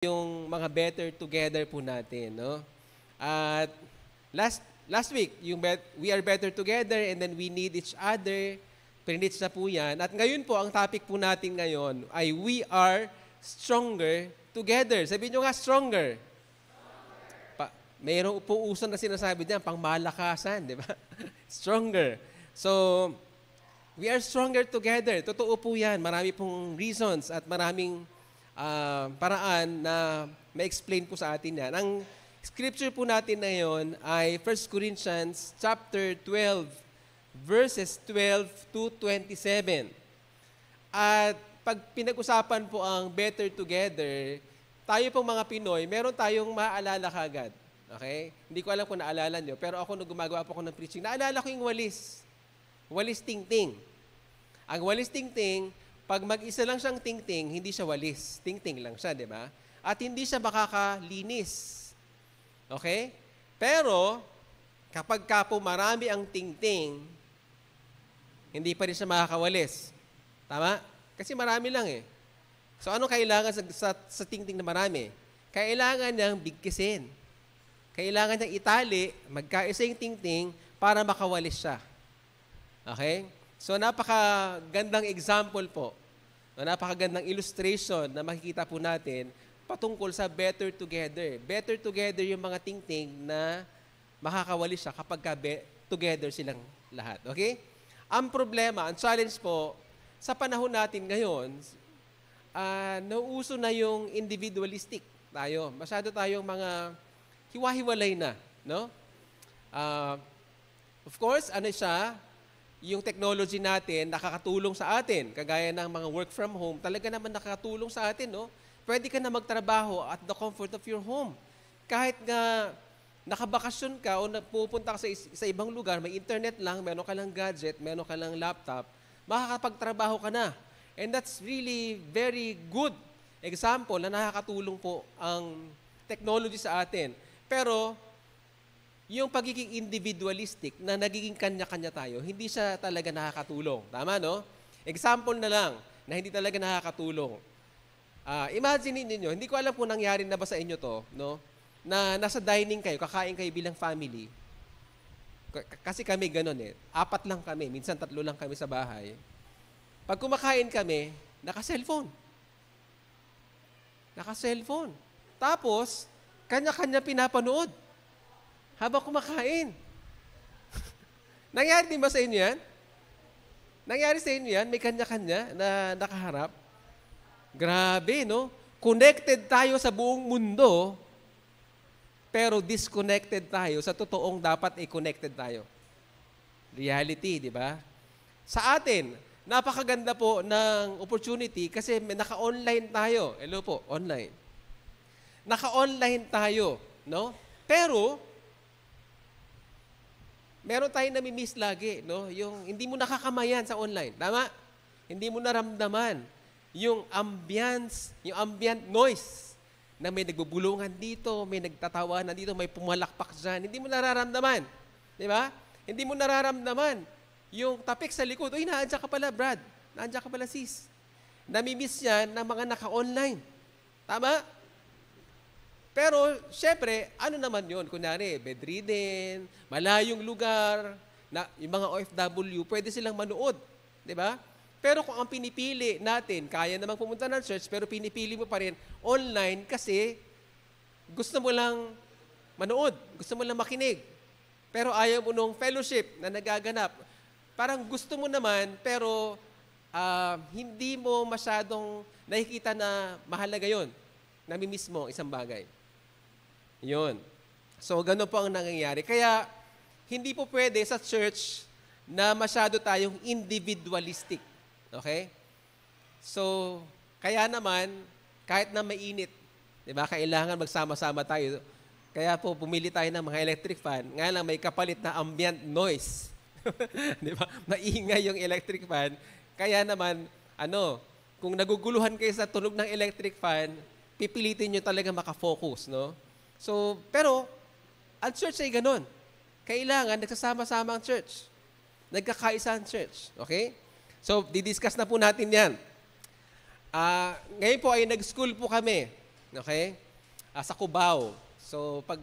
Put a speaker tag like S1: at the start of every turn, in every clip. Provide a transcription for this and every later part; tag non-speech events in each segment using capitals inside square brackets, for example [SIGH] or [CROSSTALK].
S1: yung mga better together po natin, no? At last last week, yung bet, we are better together and then we need each other. Prinits na po 'yan. At ngayon po, ang topic po natin ngayon ay we are stronger together. Sabi niyo nga stronger. Pa, mayroong po uso na sinasabi diyan, pangmalakasan, di ba? [LAUGHS] stronger. So, we are stronger together. Totoo po 'yan. Marami pong reasons at maraming uh, paraan na ma-explain po sa atin yan. Ang scripture po natin ngayon ay 1 Corinthians chapter 12, verses 12 to 27. At pag pinag-usapan po ang better together, tayo pong mga Pinoy, meron tayong maaalala kagad. Okay? Hindi ko alam kung naalala nyo, pero ako nung gumagawa po ako ng preaching, naalala ko yung walis. Walis tingting. Ang walis tingting, pag mag-isa lang siyang tingting, hindi siya walis. Tingting lang siya, di ba? At hindi siya makakalinis. Okay? Pero, kapag ka po marami ang tingting, hindi pa rin siya makakawalis. Tama? Kasi marami lang eh. So ano kailangan sa, sa, sa tingting na marami? Kailangan niyang bigkisin. Kailangan niyang itali, magkaisa yung tingting para makawalis siya. Okay? So napakagandang example po o napakagandang illustration na makikita po natin patungkol sa better together. Better together yung mga tingting na makakawali siya kapag be- together silang lahat. Okay? Ang problema, ang challenge po, sa panahon natin ngayon, uh, nauuso na yung individualistic tayo. Masyado tayong mga hiwa-hiwalay na. No? Uh, of course, ano siya, yung technology natin nakakatulong sa atin, kagaya ng mga work from home, talaga naman nakakatulong sa atin, no? Pwede ka na magtrabaho at the comfort of your home. Kahit nga nakabakasyon ka o pupunta ka sa, sa ibang lugar, may internet lang, meron ka lang gadget, meron ka lang laptop, makakapagtrabaho ka na. And that's really very good example na nakakatulong po ang technology sa atin. Pero yung pagiging individualistic na nagiging kanya-kanya tayo, hindi siya talaga nakakatulong. Tama, no? Example na lang na hindi talaga nakakatulong. Uh, imagine ninyo, hindi ko alam kung nangyari na ba sa inyo to, no? Na nasa dining kayo, kakain kayo bilang family. K- kasi kami ganun eh. Apat lang kami, minsan tatlo lang kami sa bahay. Pag kumakain kami, naka-cellphone. Naka-cellphone. Tapos, kanya-kanya pinapanood habang kumakain. [LAUGHS] Nangyari din ba sa inyo yan? Nangyari sa inyo yan? May kanya-kanya na nakaharap? Grabe, no? Connected tayo sa buong mundo, pero disconnected tayo sa totoong dapat i-connected tayo. Reality, di ba? Sa atin, napakaganda po ng opportunity kasi naka-online tayo. Hello po, online. Naka-online tayo, no? Pero, meron tayong nami-miss lagi, no? Yung hindi mo nakakamayan sa online, tama? Hindi mo naramdaman yung ambiance, yung ambient noise na may nagbubulungan dito, may nagtatawa na dito, may pumalakpak dyan. Hindi mo nararamdaman. Di ba? Hindi mo nararamdaman yung tapik sa likod. Uy, naandyan ka pala, Brad. Naandyan ka pala, sis. Namimiss yan ng mga naka-online. Tama? Pero, syempre, ano naman yon Kunyari, bedridden, malayong lugar, na, yung mga OFW, pwede silang manood. Di ba? Pero kung ang pinipili natin, kaya namang pumunta ng church, pero pinipili mo pa rin online kasi gusto mo lang manood, gusto mo lang makinig. Pero ayaw mo nung fellowship na nagaganap. Parang gusto mo naman, pero uh, hindi mo masyadong nakikita na mahalaga yon. Namimiss mismo isang bagay. Yun. So, ganun po ang nangyayari. Kaya, hindi po pwede sa church na masyado tayong individualistic. Okay? So, kaya naman, kahit na mainit, di ba, kailangan magsama-sama tayo. Kaya po, pumili tayo ng mga electric fan. Nga lang, may kapalit na ambient noise. [LAUGHS] di ba? Maingay yung electric fan. Kaya naman, ano, kung naguguluhan kayo sa tunog ng electric fan, pipilitin nyo talaga makafocus, no? So, pero, ang church ay ganun. Kailangan nagsasama-sama ang church. Nagkakaisa ang church. Okay? So, didiscuss na po natin yan. Uh, ngayon po ay nag-school po kami. Okay? Uh, sa Cubao. So, pag,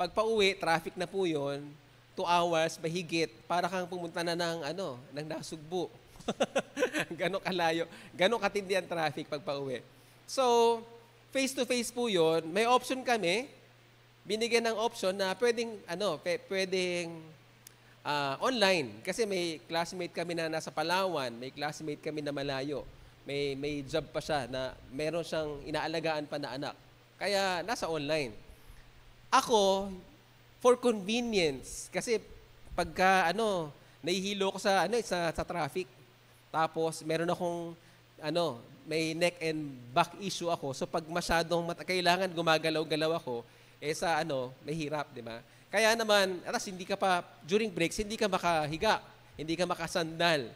S1: pag pauwi, traffic na po yun. Two hours, mahigit. Para kang pumunta na ng, ano, ng nasugbo. [LAUGHS] ganon kalayo. Ganon katindi ang traffic pag pauwi. So, face-to-face po yun. May option kami binigyan ng option na pwedeng, ano, pwedeng uh, online. Kasi may classmate kami na nasa Palawan, may classmate kami na malayo, may, may job pa siya na meron siyang inaalagaan pa na anak. Kaya nasa online. Ako, for convenience, kasi pagka ano, nahihilo ko sa ano sa, sa traffic. Tapos meron akong ano, may neck and back issue ako. So pag masyadong mat- kailangan gumagalaw-galaw ako, eh sa ano, mahirap, di ba? Kaya naman, alas hindi ka pa, during breaks, hindi ka makahiga, hindi ka makasandal,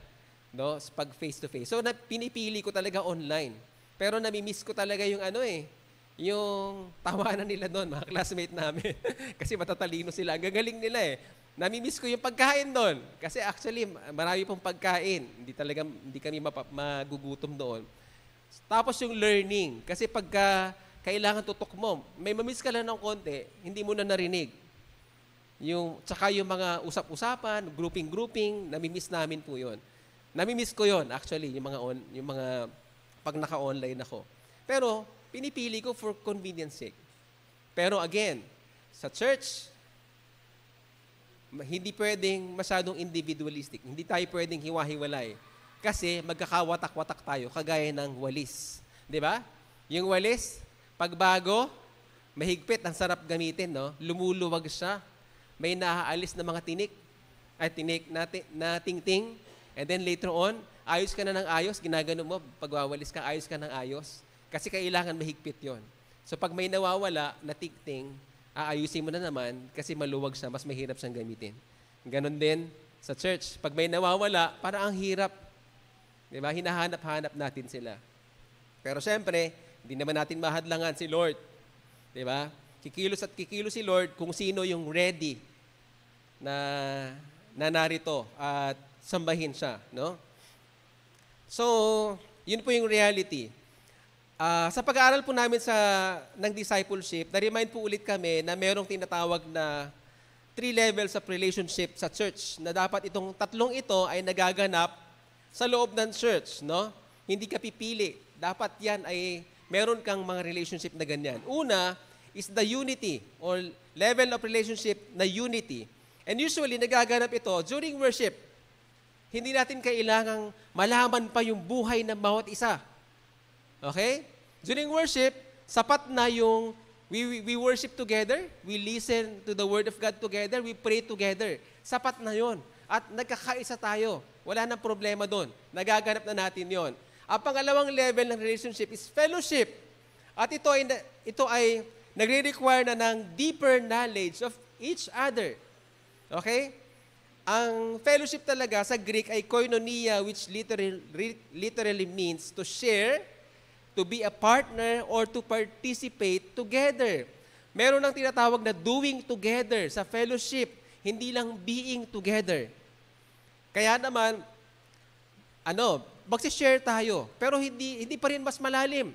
S1: no? Pag face-to-face. So, na, pinipili ko talaga online. Pero nami-miss ko talaga yung ano eh, yung tawanan nila doon, mga classmate namin. [LAUGHS] kasi matatalino sila. Ang gagaling nila eh. Nami-miss ko yung pagkain doon. Kasi actually, marami pong pagkain. Hindi talaga, hindi kami mapa, magugutom doon. Tapos yung learning. Kasi pagka kailangan tutok mo. May mamiss ka lang ng konti, hindi mo na narinig. Yung, tsaka yung mga usap-usapan, grouping-grouping, namimiss namin po yon. Namimiss ko yon actually, yung mga, on, yung mga pag naka-online ako. Pero, pinipili ko for convenience sake. Pero again, sa church, hindi pwedeng masyadong individualistic. Hindi tayo pwedeng hiwa-hiwalay. Kasi magkakawatak-watak tayo, kagaya ng walis. Di ba? Yung walis, Pagbago, mahigpit, ang sarap gamitin, no? Lumuluwag siya. May naaalis na mga tinik. Ay, tinik, nati, natingting. And then later on, ayos ka na ng ayos, ginagano mo, pagwawalis ka, ayos ka ng ayos. Kasi kailangan mahigpit yon. So pag may nawawala, natikting, aayusin mo na naman kasi maluwag siya, mas mahirap siyang gamitin. Ganon din sa church. Pag may nawawala, para ang hirap. Di ba? Hinahanap-hanap natin sila. Pero syempre, hindi naman natin mahadlangan si Lord. Di ba? Kikilos at kikilos si Lord kung sino yung ready na, na narito at sambahin siya. No? So, yun po yung reality. Uh, sa pag-aaral po namin sa, ng discipleship, na-remind po ulit kami na merong tinatawag na three levels of relationship sa church na dapat itong tatlong ito ay nagaganap sa loob ng church, no? Hindi ka pipili. Dapat yan ay meron kang mga relationship na ganyan. Una is the unity or level of relationship na unity. And usually, nagaganap ito during worship. Hindi natin kailangang malaman pa yung buhay ng bawat isa. Okay? During worship, sapat na yung we, we worship together, we listen to the Word of God together, we pray together. Sapat na yon At nagkakaisa tayo. Wala nang problema doon. Nagaganap na natin yon ang pangalawang level ng relationship is fellowship. At ito ay, ito ay nagre-require na ng deeper knowledge of each other. Okay? Ang fellowship talaga sa Greek ay koinonia which literally, literally means to share, to be a partner, or to participate together. Meron ng tinatawag na doing together sa fellowship, hindi lang being together. Kaya naman, ano, magsi-share tayo, pero hindi, hindi pa rin mas malalim.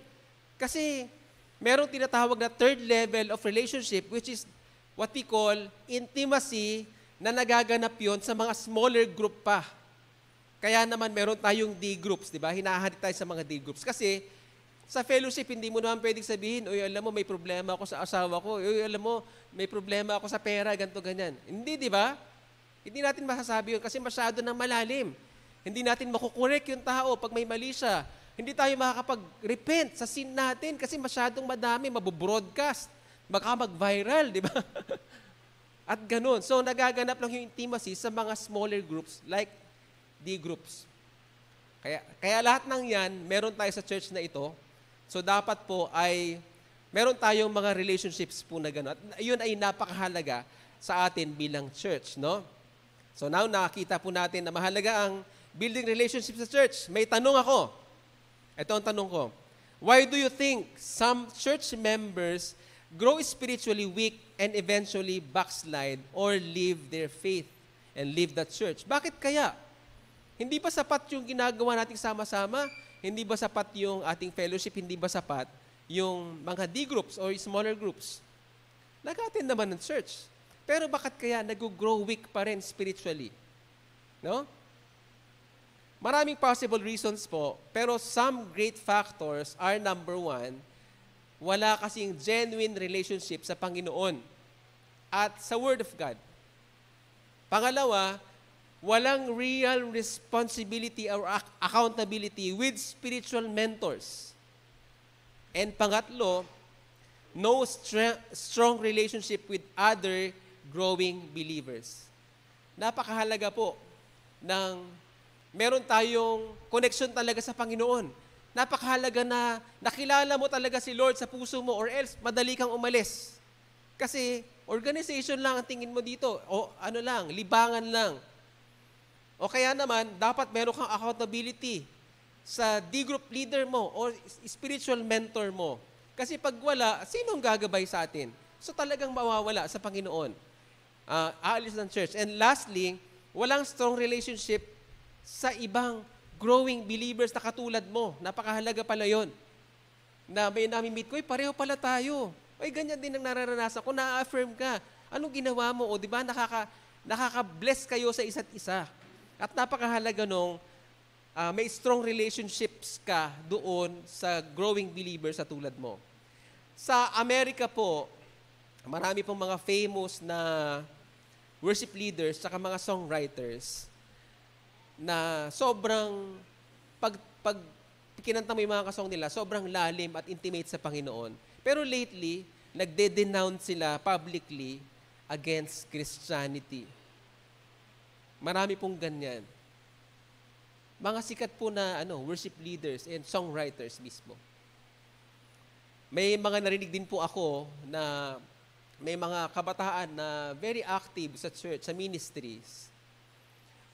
S1: Kasi merong tinatawag na third level of relationship, which is what we call intimacy na nagaganap yon sa mga smaller group pa. Kaya naman meron tayong D groups, di ba? Hinahati tayo sa mga D groups. Kasi sa fellowship, hindi mo naman pwedeng sabihin, uy, alam mo, may problema ako sa asawa ko. Uy, alam mo, may problema ako sa pera, ganto ganyan. Hindi, di ba? Hindi natin masasabi yun kasi masyado nang malalim. Hindi natin makukorek yung tao pag may mali siya. Hindi tayo makakapag-repent sa sin natin kasi masyadong madami, mabobroadcast. Baka mag-viral, di ba? [LAUGHS] At ganun. So, nagaganap lang yung intimacy sa mga smaller groups like D groups. Kaya, kaya lahat ng yan, meron tayo sa church na ito. So, dapat po ay meron tayong mga relationships po na gano'n. At yun ay napakahalaga sa atin bilang church, no? So, now nakakita po natin na mahalaga ang Building relationships sa church. May tanong ako. Ito ang tanong ko. Why do you think some church members grow spiritually weak and eventually backslide or leave their faith and leave the church? Bakit kaya? Hindi ba sapat yung ginagawa nating sama-sama? Hindi ba sapat yung ating fellowship? Hindi ba sapat yung mga D groups or smaller groups? Nag-attend naman ng church. Pero bakit kaya nag-grow weak pa rin spiritually? No? Maraming possible reasons po, pero some great factors are number one, wala kasing genuine relationship sa Panginoon at sa Word of God. Pangalawa, walang real responsibility or accountability with spiritual mentors. And pangatlo, no stre- strong relationship with other growing believers. Napakahalaga po ng meron tayong connection talaga sa Panginoon. Napakahalaga na nakilala mo talaga si Lord sa puso mo or else madali kang umalis. Kasi organization lang ang tingin mo dito. O ano lang, libangan lang. O kaya naman, dapat meron kang accountability sa D-group leader mo o spiritual mentor mo. Kasi pag wala, sinong gagabay sa atin? So talagang mawawala sa Panginoon. uh, ng church. And lastly, walang strong relationship sa ibang growing believers na katulad mo. Napakahalaga pala yon. Na may nami-meet ko, pareho pala tayo. Ay, ganyan din ang nararanasan ko. Na-affirm ka. Anong ginawa mo? O, di ba? Nakaka, nakaka-bless kayo sa isa't isa. At napakahalaga nung uh, may strong relationships ka doon sa growing believers sa tulad mo. Sa Amerika po, marami pong mga famous na worship leaders at mga songwriters na sobrang pag, pag kinanta mo yung mga kasong nila, sobrang lalim at intimate sa Panginoon. Pero lately, nagde-denounce sila publicly against Christianity. Marami pong ganyan. Mga sikat po na ano, worship leaders and songwriters mismo. May mga narinig din po ako na may mga kabataan na very active sa church, sa ministries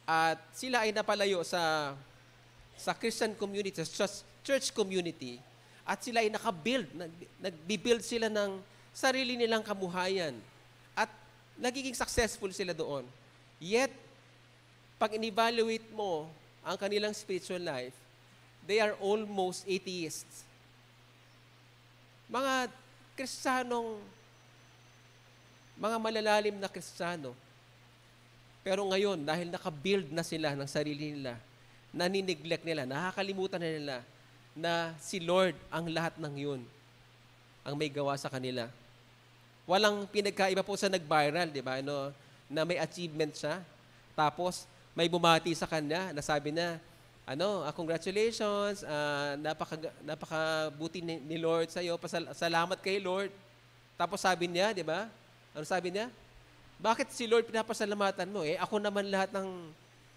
S1: at sila ay napalayo sa sa Christian community, sa church community, at sila ay nakabuild, nag, nagbibuild sila ng sarili nilang kamuhayan. At nagiging successful sila doon. Yet, pag in-evaluate mo ang kanilang spiritual life, they are almost atheists. Mga kristanong, mga malalalim na kristano, pero ngayon, dahil nakabuild na sila ng sarili nila, nanineglect nila, nakakalimutan na nila na si Lord ang lahat ng yun ang may gawa sa kanila. Walang pinagkaiba po sa nag-viral, di ba? Ano, na may achievement siya. Tapos, may bumati sa kanya na sabi na, ano, uh, congratulations, uh, napaka, napakabuti ni, ni Lord sa iyo, pasal- salamat kay Lord. Tapos sabi niya, di ba? Ano sabi niya? Bakit si Lord pinapasalamatan mo? Eh, ako naman lahat ng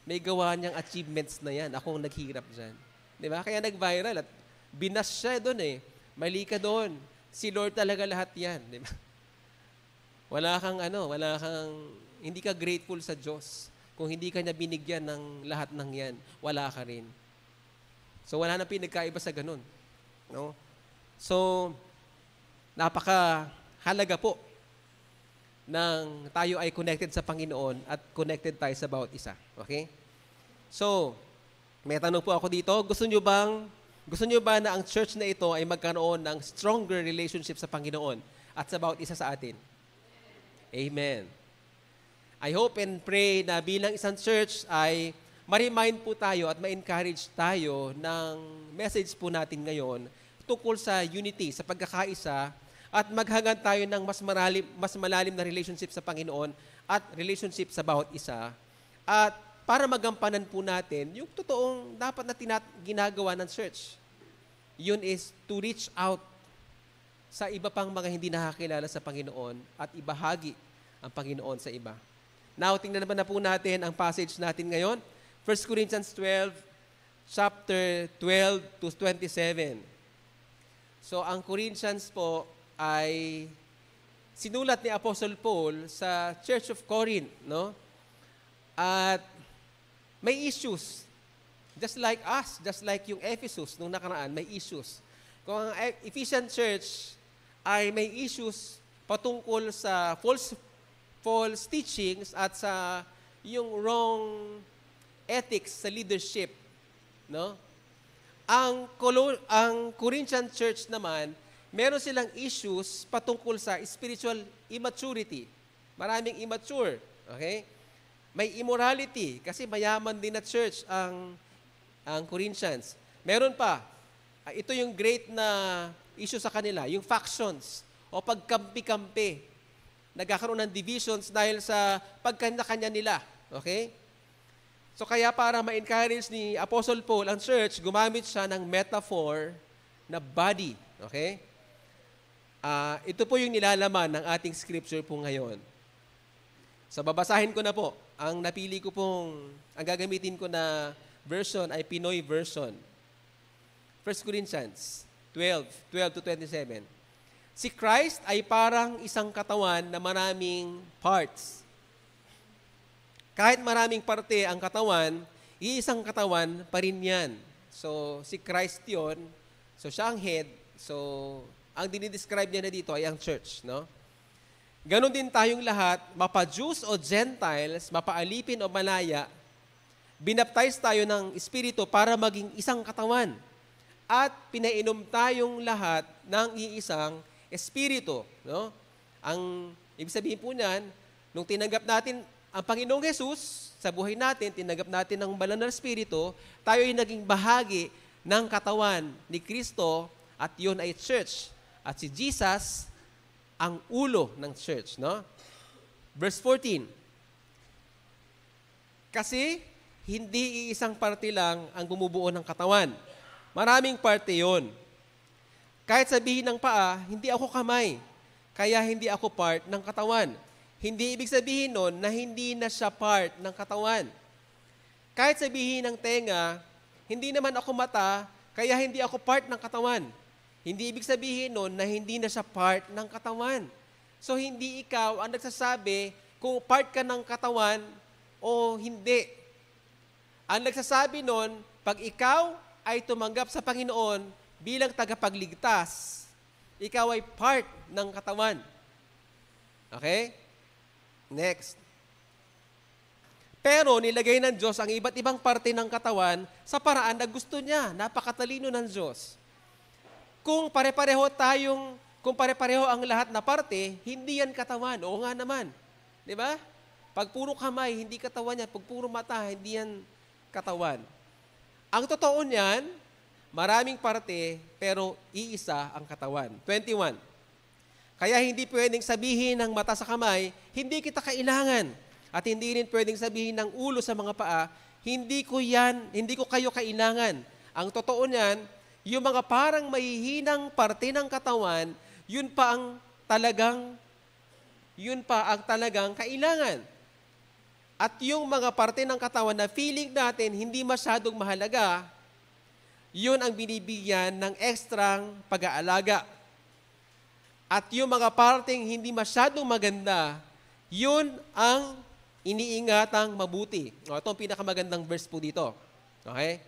S1: may gawa niyang achievements na yan. Ako ang naghirap dyan. Di ba? Kaya nag-viral at binas siya doon eh. Mali ka doon. Si Lord talaga lahat yan. Di ba? Wala kang ano, wala kang, hindi ka grateful sa Diyos. Kung hindi ka niya binigyan ng lahat ng yan, wala ka rin. So wala na pinagkaiba sa ganun. No? So, napaka halaga po ng tayo ay connected sa Panginoon at connected tayo sa bawat isa. Okay? So, may tanong po ako dito. Gusto nyo bang, gusto nyo ba na ang church na ito ay magkaroon ng stronger relationship sa Panginoon at sa bawat isa sa atin? Amen. I hope and pray na bilang isang church ay ma-remind po tayo at ma-encourage tayo ng message po natin ngayon tungkol sa unity, sa pagkakaisa at maghangad tayo ng mas, maralim, mas malalim na relationship sa Panginoon at relationship sa bawat isa. At para magampanan po natin yung totoong dapat na tinat- ginagawa ng church. Yun is to reach out sa iba pang mga hindi nakakilala sa Panginoon at ibahagi ang Panginoon sa iba. Now, tingnan naman na po natin ang passage natin ngayon. 1 Corinthians 12, chapter 12 to 27. So, ang Corinthians po ay sinulat ni Apostle Paul sa Church of Corinth, no? At may issues. Just like us, just like yung Ephesus nung nakaraan, may issues. Kung ang e- Ephesian Church ay may issues patungkol sa false false teachings at sa yung wrong ethics sa leadership, no? Ang Colo- ang Corinthian church naman meron silang issues patungkol sa spiritual immaturity. Maraming immature. Okay? May immorality kasi mayaman din na church ang ang Corinthians. Meron pa. Ah, ito yung great na issue sa kanila, yung factions o pagkampi-kampi. Nagkakaroon ng divisions dahil sa pagkanya-kanya nila. Okay? So kaya para ma-encourage ni Apostle Paul ang church, gumamit siya ng metaphor na body. Okay? Uh, ito po yung nilalaman ng ating scripture po ngayon. Sa so, babasahin ko na po, ang napili ko pong, ang gagamitin ko na version ay Pinoy version. 1 Corinthians 12, 12 to 27. Si Christ ay parang isang katawan na maraming parts. Kahit maraming parte ang katawan, iisang katawan pa rin yan. So, si Christ yon So, siya ang head. So, ang dinidescribe niya na dito ay ang church, no? Ganon din tayong lahat, mapa-Jews o Gentiles, mapaalipin o malaya, binaptize tayo ng Espiritu para maging isang katawan. At pinainom tayong lahat ng iisang Espiritu. No? Ang ibig sabihin po niyan, nung tinanggap natin ang Panginoong Jesus sa buhay natin, tinanggap natin ng banal na Espiritu, tayo ay naging bahagi ng katawan ni Kristo at yun ay church. At si Jesus ang ulo ng church, no? Verse 14. Kasi hindi iisang parte lang ang bumubuo ng katawan. Maraming parte 'yon. Kahit sabihin ng paa, hindi ako kamay, kaya hindi ako part ng katawan. Hindi ibig sabihin nun na hindi na siya part ng katawan. Kahit sabihin ng tenga, hindi naman ako mata, kaya hindi ako part ng katawan. Hindi ibig sabihin nun na hindi na siya part ng katawan. So hindi ikaw ang nagsasabi kung part ka ng katawan o hindi. Ang nagsasabi nun, pag ikaw ay tumanggap sa Panginoon bilang tagapagligtas, ikaw ay part ng katawan. Okay? Next. Pero nilagay ng Diyos ang iba't ibang parte ng katawan sa paraan na gusto niya. Napakatalino ng Diyos. Kung pare-pareho tayong, kung pare-pareho ang lahat na parte, hindi yan katawan. Oo nga naman. Di ba? Pag puro kamay, hindi katawan yan. Pag puro mata, hindi yan katawan. Ang totoo niyan, maraming parte, pero iisa ang katawan. 21. Kaya hindi pwedeng sabihin ng mata sa kamay, hindi kita kailangan. At hindi rin pwedeng sabihin ng ulo sa mga paa, hindi ko yan, hindi ko kayo kailangan. Ang totoo niyan, yung mga parang mahihinang parte ng katawan, yun pa ang talagang yun pa ang talagang kailangan. At yung mga parte ng katawan na feeling natin hindi masyadong mahalaga, yun ang binibigyan ng ekstrang pag-aalaga. At yung mga parteng hindi masyadong maganda, yun ang iniingatang mabuti. O, ito pinakamagandang verse po dito. Okay?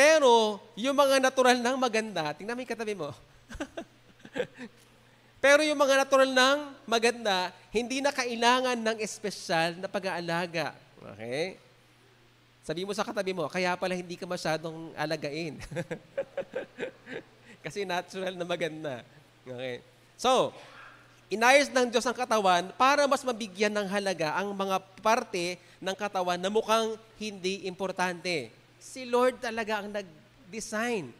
S1: Pero, yung mga natural ng maganda, tingnan mo yung katabi mo. [LAUGHS] Pero yung mga natural ng maganda, hindi na kailangan ng espesyal na pag-aalaga. Okay? Sabi mo sa katabi mo, kaya pala hindi ka masyadong alagain. [LAUGHS] Kasi natural na maganda. Okay? So, inayos ng Diyos ang katawan para mas mabigyan ng halaga ang mga parte ng katawan na mukhang hindi importante si Lord talaga ang nag-design.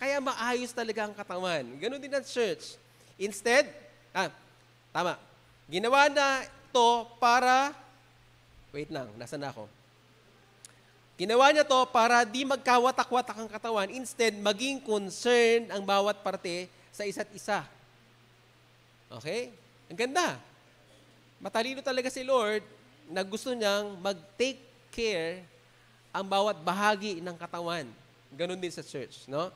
S1: Kaya maayos talaga ang katawan. Ganon din ang church. Instead, ah, tama. Ginawa na to para, wait lang, nasan na ako? Ginawa niya to para di magkawatak-watak ang katawan. Instead, maging concerned ang bawat parte sa isa't isa. Okay? Ang ganda. Matalino talaga si Lord na gusto niyang mag-take care ang bawat bahagi ng katawan. Ganun din sa church, no?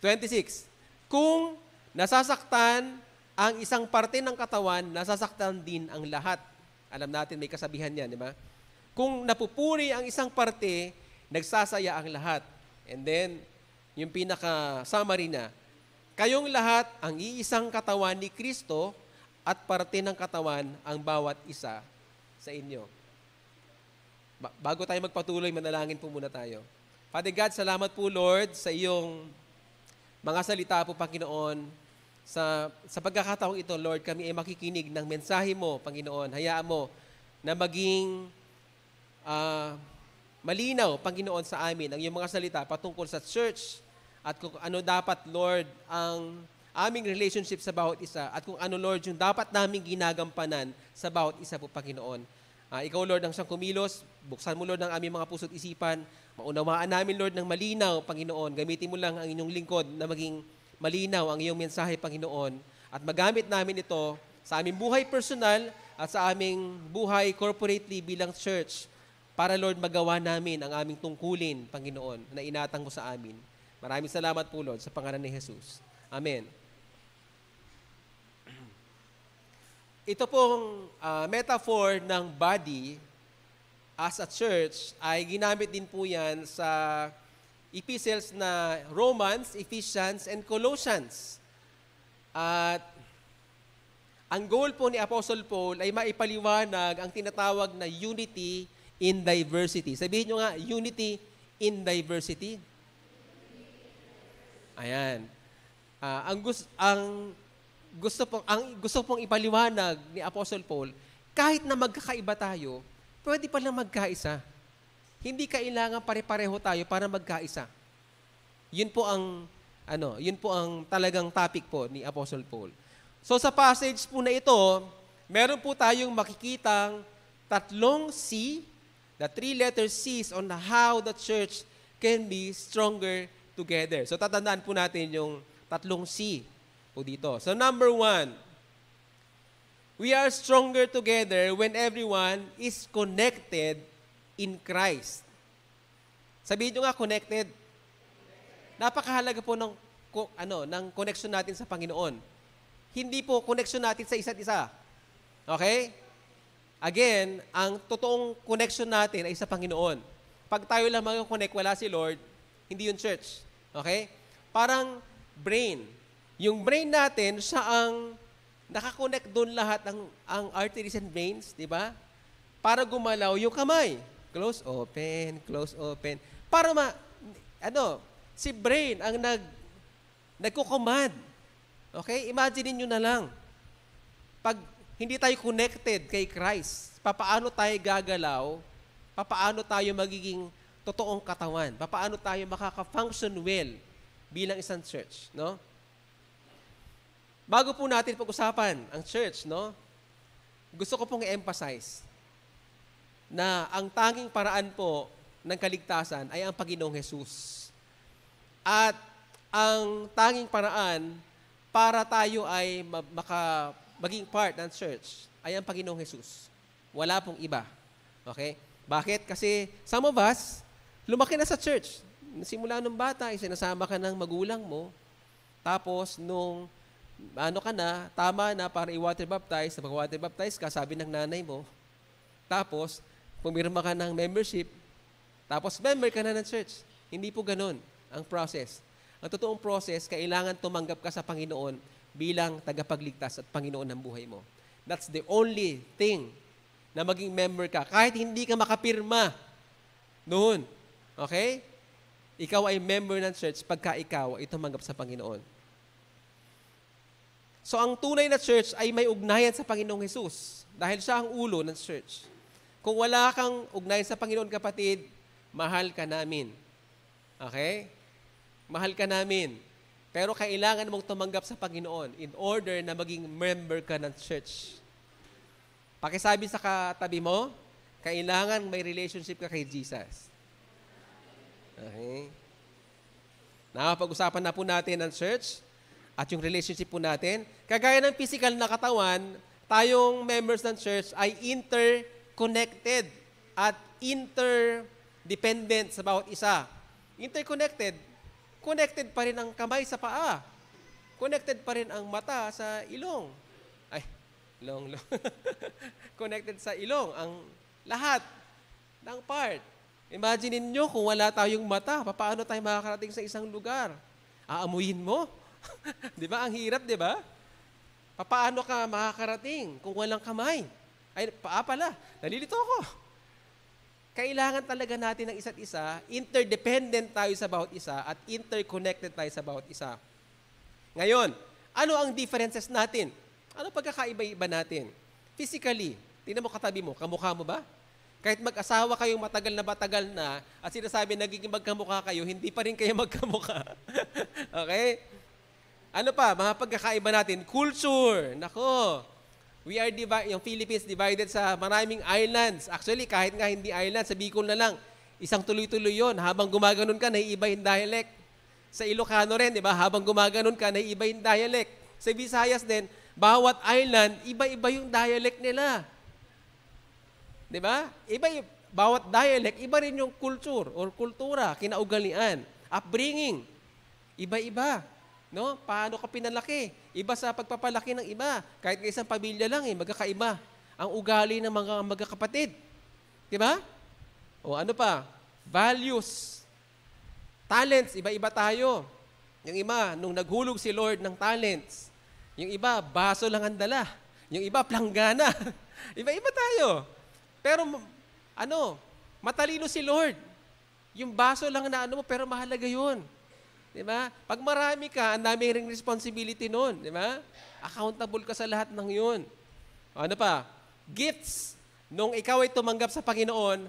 S1: 26. Kung nasasaktan ang isang parte ng katawan, nasasaktan din ang lahat. Alam natin may kasabihan 'yan, di ba? Kung napupuri ang isang parte, nagsasaya ang lahat. And then, yung pinaka summary na, kayong lahat ang iisang katawan ni Kristo at parte ng katawan ang bawat isa sa inyo bago tayo magpatuloy, manalangin po muna tayo. Father God, salamat po Lord sa iyong mga salita po Panginoon. Sa, sa pagkakataong ito, Lord, kami ay makikinig ng mensahe mo, Panginoon. Hayaan mo na maging uh, malinaw, Panginoon, sa amin ang iyong mga salita patungkol sa church at kung ano dapat, Lord, ang aming relationship sa bawat isa at kung ano, Lord, yung dapat naming ginagampanan sa bawat isa po, Panginoon. Uh, ikaw, Lord, ang siyang kumilos. Buksan mo, Lord, ang aming mga puso't isipan. Maunawaan namin, Lord, ng malinaw, Panginoon. Gamitin mo lang ang inyong lingkod na maging malinaw ang iyong mensahe, Panginoon. At magamit namin ito sa aming buhay personal at sa aming buhay corporately bilang church para, Lord, magawa namin ang aming tungkulin, Panginoon, na inatang mo sa amin. Maraming salamat po, Lord, sa pangalan ni Jesus. Amen. Ito pong uh, metaphor ng body as a church ay ginamit din po yan sa epistles na Romans, Ephesians, and Colossians. At ang goal po ni Apostle Paul ay maipaliwanag ang tinatawag na unity in diversity. Sabihin nyo nga, unity in diversity. Ayan. Uh, ang, gusto, ang gusto pong, ang gusto pong ipaliwanag ni Apostle Paul, kahit na magkakaiba tayo, pwede pa lang magkaisa. Hindi kailangan pare-pareho tayo para magkaisa. Yun po ang ano, yun po ang talagang topic po ni Apostle Paul. So sa passage po na ito, meron po tayong makikitang tatlong C, the three letter C's on how the church can be stronger together. So tatandaan po natin yung tatlong C po dito. So number one, we are stronger together when everyone is connected in Christ. Sabihin nyo nga, connected. Napakahalaga po ng, ano, ng connection natin sa Panginoon. Hindi po connection natin sa isa't isa. Okay? Again, ang totoong connection natin ay sa Panginoon. Pag tayo lang mag-connect, wala si Lord, hindi yung church. Okay? Parang brain. Yung brain natin, siya ang nakakonect doon lahat ang, ang arteries and veins, di ba? Para gumalaw yung kamay. Close, open, close, open. Para ma, ano, si brain ang nag, nagkukomand. Okay? Imagine niyo na lang. Pag hindi tayo connected kay Christ, papaano tayo gagalaw? Papaano tayo magiging totoong katawan? Papaano tayo makaka-function well bilang isang church? No? Bago po natin pag-usapan ang church, no? Gusto ko pong i-emphasize na ang tanging paraan po ng kaligtasan ay ang Panginoong Jesus. At ang tanging paraan para tayo ay maka, maging part ng church ay ang Panginoong Jesus. Wala pong iba. Okay? Bakit? Kasi some of us, lumaki na sa church. Simula nung bata, isinasama eh, ka ng magulang mo. Tapos, nung ano ka na, tama na para i-water baptize, pag water baptize ka, sabi ng nanay mo. Tapos, pumirma ka ng membership, tapos member ka na ng church. Hindi po ganun ang process. Ang totoong process, kailangan tumanggap ka sa Panginoon bilang tagapagligtas at Panginoon ng buhay mo. That's the only thing na maging member ka. Kahit hindi ka makapirma noon. Okay? Ikaw ay member ng church pagka ikaw ay tumanggap sa Panginoon. So ang tunay na church ay may ugnayan sa Panginoong Hesus dahil siya ang ulo ng church. Kung wala kang ugnayan sa Panginoon kapatid, mahal ka namin. Okay? Mahal ka namin. Pero kailangan mong tumanggap sa Panginoon in order na maging member ka ng church. Pakisabi sa katabi mo, kailangan may relationship ka kay Jesus. Okay? Nakapag-usapan na po natin ang church at yung relationship po natin. Kagaya ng physical na katawan, tayong members ng church ay interconnected at interdependent sa bawat isa. Interconnected, connected pa rin ang kamay sa paa. Connected pa rin ang mata sa ilong. Ay, long, long. [LAUGHS] connected sa ilong ang lahat ng part. Imagine ninyo kung wala tayong mata, paano tayo makakarating sa isang lugar? Aamuyin mo? [LAUGHS] di ba? Ang hirap, di ba? Paano ka makakarating kung walang kamay? Ay, paa pala. Nalilito ako. Kailangan talaga natin ng isa't isa, interdependent tayo sa bawat isa at interconnected tayo sa bawat isa. Ngayon, ano ang differences natin? Ano pagkakaiba-iba natin? Physically, tingnan mo katabi mo, kamukha mo ba? Kahit mag-asawa kayo matagal na matagal na at sinasabi nagiging magkamukha kayo, hindi pa rin kayo [LAUGHS] magkamukha. okay? Ano pa, mga pagkakaiba natin, culture. Nako, we are divided, yung Philippines divided sa maraming islands. Actually, kahit nga hindi islands, sa Bicol na lang, isang tuloy-tuloy yon Habang gumaganon ka, naiiba yung dialect. Sa Ilocano rin, di ba? Habang gumaganon ka, naiiba yung dialect. Sa Visayas din, bawat island, iba-iba yung dialect nila. Di ba? Iba, bawat dialect, iba rin yung culture or kultura, kinaugalian, upbringing. Iba-iba. No? Paano ka pinalaki? Iba sa pagpapalaki ng iba. Kahit ng isang pamilya lang eh, magkakaiba ang ugali ng mga magkakapatid. 'Di ba? O ano pa? Values. Talents, iba-iba tayo. Yung iba, nung naghulog si Lord ng talents, yung iba, baso lang ang dala. Yung iba, planggana. [LAUGHS] iba-iba tayo. Pero, ano, matalino si Lord. Yung baso lang na ano mo, pero mahalaga yun. Di ba? Pag marami ka, ang dami ring responsibility noon. Di ba? Accountable ka sa lahat ng yun. Ano pa? Gifts. Nung ikaw ay tumanggap sa Panginoon,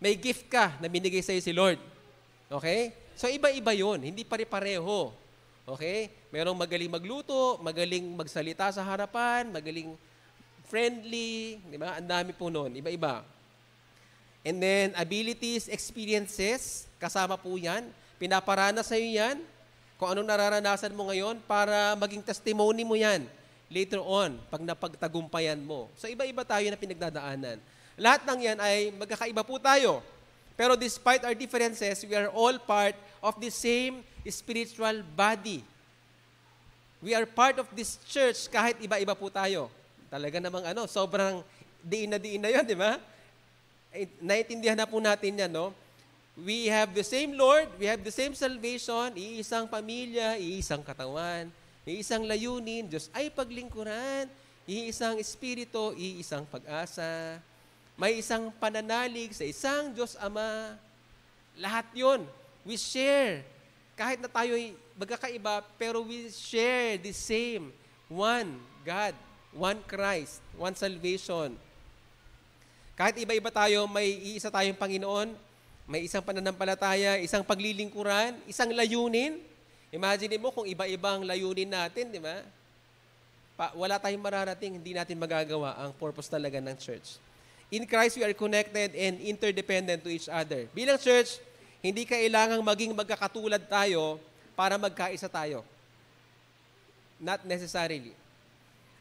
S1: may gift ka na binigay sa iyo si Lord. Okay? So iba-iba yon, hindi pare-pareho. Okay? Merong magaling magluto, magaling magsalita sa harapan, magaling friendly, di ba? Ang dami po noon, iba-iba. And then abilities, experiences, kasama po 'yan. Pinaparana sa iyo yan, kung anong nararanasan mo ngayon, para maging testimony mo yan later on, pag napagtagumpayan mo. So iba-iba tayo na pinagdadaanan. Lahat ng yan ay magkakaiba po tayo. Pero despite our differences, we are all part of the same spiritual body. We are part of this church kahit iba-iba po tayo. Talaga namang ano, sobrang diin na diin na yun, di ba? Eh, Naintindihan na po natin yan, no? We have the same Lord, we have the same salvation, iisang pamilya, iisang katawan, iisang layunin, Diyos ay paglingkuran, iisang espiritu, iisang pag-asa, may isang pananalig sa isang Diyos Ama. Lahat yon we share. Kahit na tayo ay magkakaiba, pero we share the same. One God, one Christ, one salvation. Kahit iba-iba tayo, may iisa tayong Panginoon, may isang pananampalataya, isang paglilingkuran, isang layunin. Imagine mo kung iba-ibang layunin natin, di ba? Pa, wala tayong mararating, hindi natin magagawa ang purpose talaga ng church. In Christ, we are connected and interdependent to each other. Bilang church, hindi kailangang maging magkakatulad tayo para magkaisa tayo. Not necessarily.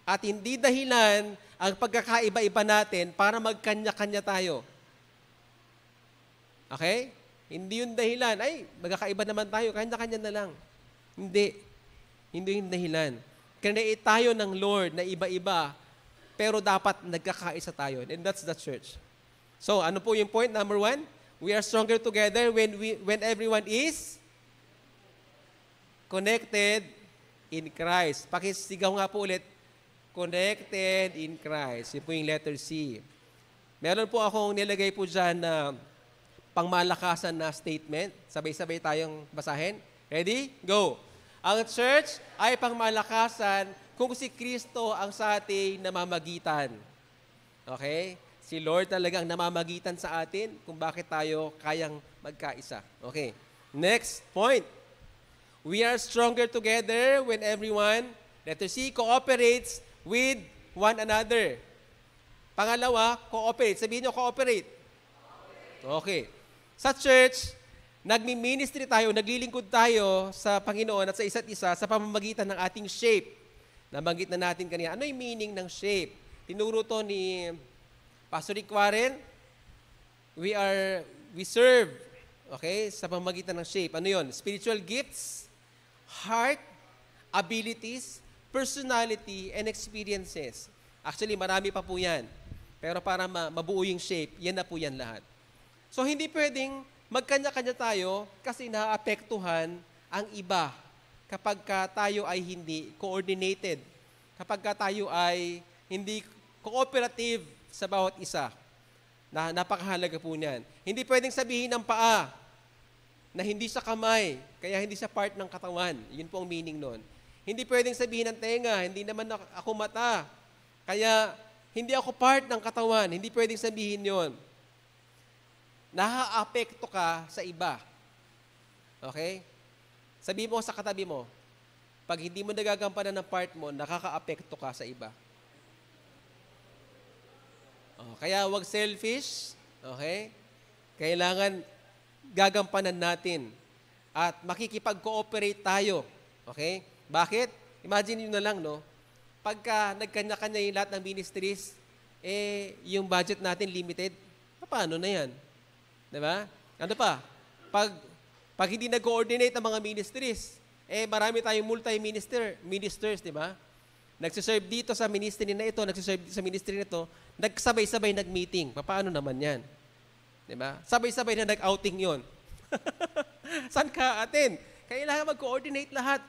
S1: At hindi dahilan ang pagkakaiba-iba natin para magkanya-kanya tayo. Okay? Hindi yung dahilan. Ay, magkakaiba naman tayo. Kanya-kanya na lang. Hindi. Hindi yung dahilan. Create tayo ng Lord na iba-iba, pero dapat nagkakaisa tayo. And that's the church. So, ano po yung point? Number one, we are stronger together when, we, when everyone is connected in Christ. Pakisigaw nga po ulit, connected in Christ. Yun po yung letter C. Meron po akong nilagay po dyan na uh, pangmalakasan na statement. Sabay-sabay tayong basahin. Ready? Go! Ang church ay pangmalakasan kung si Kristo ang sa ating namamagitan. Okay? Si Lord talaga ang namamagitan sa atin kung bakit tayo kayang magkaisa. Okay. Next point. We are stronger together when everyone, letter C, cooperates with one another. Pangalawa, cooperate. Sabihin nyo, cooperate. Okay. Sa church, nagmi-ministry tayo, naglilingkod tayo sa Panginoon at sa isa't isa sa pamamagitan ng ating shape. Nabanggit na natin kanina, ano yung meaning ng shape? Tinuro to ni Pastor Rick Warren. We are, we serve, okay, sa pamamagitan ng shape. Ano yon? Spiritual gifts, heart, abilities, personality, and experiences. Actually, marami pa po yan. Pero para ma- mabuo yung shape, yan na po yan lahat. So hindi pwedeng magkanya-kanya tayo kasi naaapektuhan ang iba kapag ka tayo ay hindi coordinated, kapag ka tayo ay hindi cooperative sa bawat isa. Na, napakahalaga po niyan. Hindi pwedeng sabihin ng paa na hindi sa kamay, kaya hindi sa part ng katawan. Yun po ang meaning nun. Hindi pwedeng sabihin ng tenga, hindi naman ako mata, kaya hindi ako part ng katawan. Hindi pwedeng sabihin yon. Nahaapekto ka sa iba. Okay? Sabi mo sa katabi mo, pag hindi mo nagagampanan ng part mo, nakakaapekto ka sa iba. Oh, kaya wag selfish, okay? Kailangan gagampanan natin at makikipag-cooperate tayo. Okay? Bakit? Imagine nyo na lang, no? Pagka nagkanya-kanya yung lahat ng ministries, eh, yung budget natin limited, paano na yan? Di ba? Ano pa? Pag, pag hindi nag-coordinate ang mga ministries, eh marami tayong multi-minister, ministers, di ba? Nagsiserve dito sa ministry na ito, nagsiserve dito sa ministry na ito, nagsabay-sabay nag-meeting. Paano naman yan? Di ba? Sabay-sabay na nag-outing yon. [LAUGHS] San ka atin? Kailangan mag-coordinate lahat.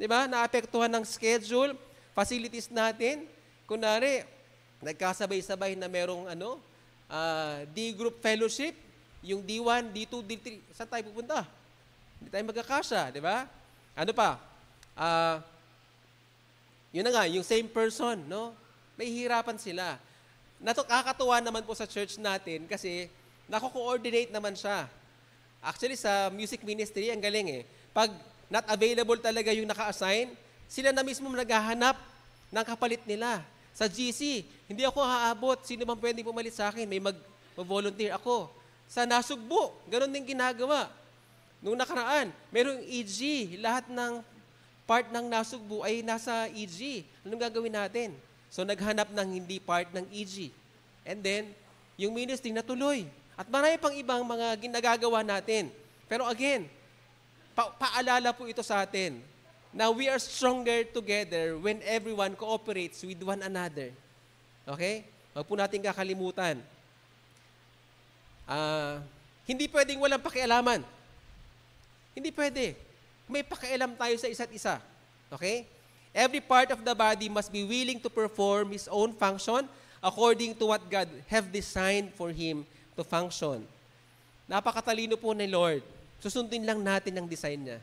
S1: Di ba? Naapektuhan ng schedule, facilities natin. Kunwari, nagkasabay-sabay na merong ano, uh, D-group fellowship, yung D1, D2, D3, saan tayo pupunta? Hindi tayo magkakasya, di ba? Ano pa? Uh, yun na nga, yung same person, no? May hirapan sila. Nakakatuwa naman po sa church natin kasi nako-coordinate naman siya. Actually, sa music ministry, ang galing eh. Pag not available talaga yung naka-assign, sila na mismo naghahanap ng kapalit nila. Sa GC, hindi ako haabot. Sino man pwede pumalit sa akin? May mag-volunteer ako sa nasugbo. Ganon din ginagawa. Nung nakaraan, merong EG. Lahat ng part ng nasugbo ay nasa EG. Anong gagawin natin? So naghanap ng hindi part ng EG. And then, yung ministry natuloy. At marami pang ibang mga ginagagawa natin. Pero again, pa- paalala po ito sa atin na we are stronger together when everyone cooperates with one another. Okay? Huwag po natin kakalimutan Uh, hindi pwedeng walang pakialaman. Hindi pwede. May pakialam tayo sa isa't isa. Okay? Every part of the body must be willing to perform his own function according to what God have designed for him to function. Napakatalino po ni Lord. Susundin lang natin ang design niya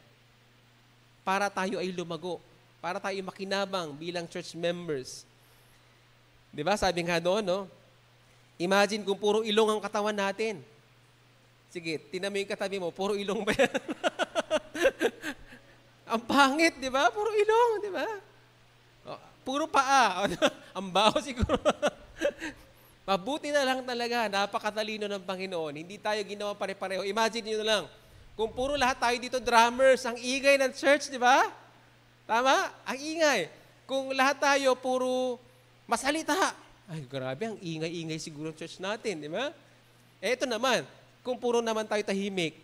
S1: para tayo ay lumago, para tayo makinabang bilang church members. Di ba? Sabi nga doon, no? Imagine kung puro ilong ang katawan natin. Sige, tinamin katabi mo, puro ilong ba yan? [LAUGHS] ang pangit, di ba? Puro ilong, di ba? Oh, puro paa. [LAUGHS] ang baho siguro. [LAUGHS] Mabuti na lang talaga, napakatalino ng Panginoon. Hindi tayo ginawa pare-pareho. Imagine nyo na lang, kung puro lahat tayo dito drummers, ang ingay ng church, di ba? Tama? Ang ingay. Kung lahat tayo puro masalita, ay, grabe, ang ingay-ingay siguro ang church natin, di ba? Eh, ito naman, kung puro naman tayo tahimik,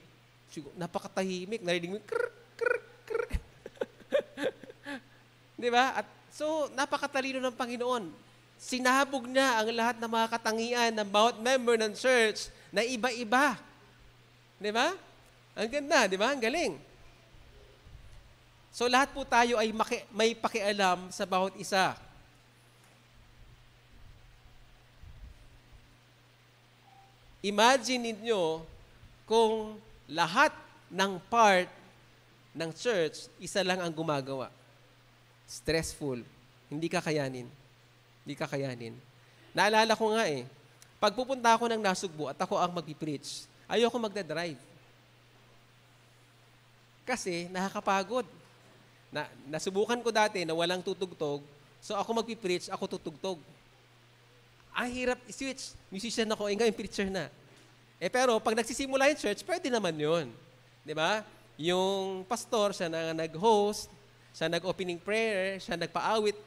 S1: siguro, napakatahimik, narinig mo, krr, krr, krr. [LAUGHS] di ba? At so, napakatalino ng Panginoon. Sinabog niya ang lahat ng mga katangian ng bawat member ng church na iba-iba. Di ba? Ang ganda, di ba? Ang galing. So lahat po tayo ay maki- may pakialam sa bawat isa. Imagine ninyo kung lahat ng part ng church, isa lang ang gumagawa. Stressful. Hindi kakayanin. Hindi kakayanin. Naalala ko nga eh, pagpupunta ako ng Nasugbo at ako ang mag-preach, ayoko magdadrive. Kasi nakakapagod. Na, nasubukan ko dati na walang tutugtog, so ako mag-preach, ako tutugtog ang hirap i-switch. Musician ako, eh ngayon preacher na. Eh pero pag nagsisimula yung church, pwede naman yun. Di ba? Yung pastor, siya na nag-host, siya nag-opening prayer, siya nagpaawit,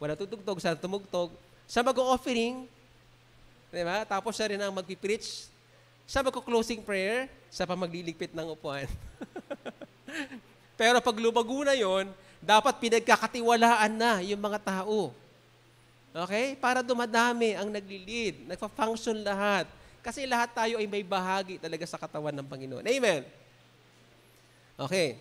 S1: wala tutugtog, siya tumugtog. Siya mag-offering, di ba? Tapos siya rin ang mag-preach. Siya mag-closing prayer, siya pa magliligpit ng upuan. [LAUGHS] pero pag lumago na yun, dapat pinagkakatiwalaan na yung mga tao. Okay? Para dumadami ang nagli-lead, nagfa function lahat. Kasi lahat tayo ay may bahagi talaga sa katawan ng Panginoon. Amen? Okay.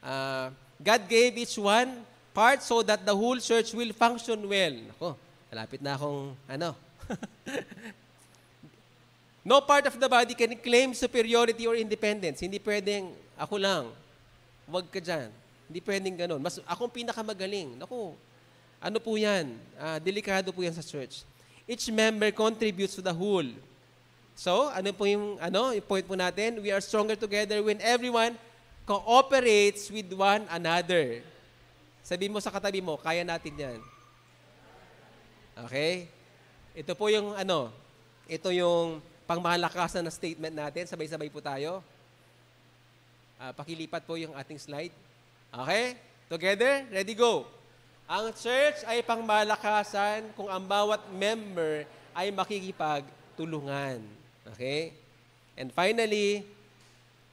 S1: Uh, God gave each one part so that the whole church will function well. Ako, malapit na akong ano. [LAUGHS] no part of the body can claim superiority or independence. Hindi pwedeng ako lang. Huwag ka dyan. Hindi pwedeng ganun. Mas akong pinakamagaling. Naku, ano po yan? Uh, delikado po yan sa church. Each member contributes to the whole. So, ano po yung, ano, yung point po natin? We are stronger together when everyone cooperates with one another. Sabi mo sa katabi mo, kaya natin yan. Okay? Ito po yung ano, ito yung pangmalakasan na statement natin. Sabay-sabay po tayo. Uh, pakilipat po yung ating slide. Okay? Together? Ready, go! Ang church ay pangmalakasan kung ang bawat member ay makikipagtulungan. Okay? And finally,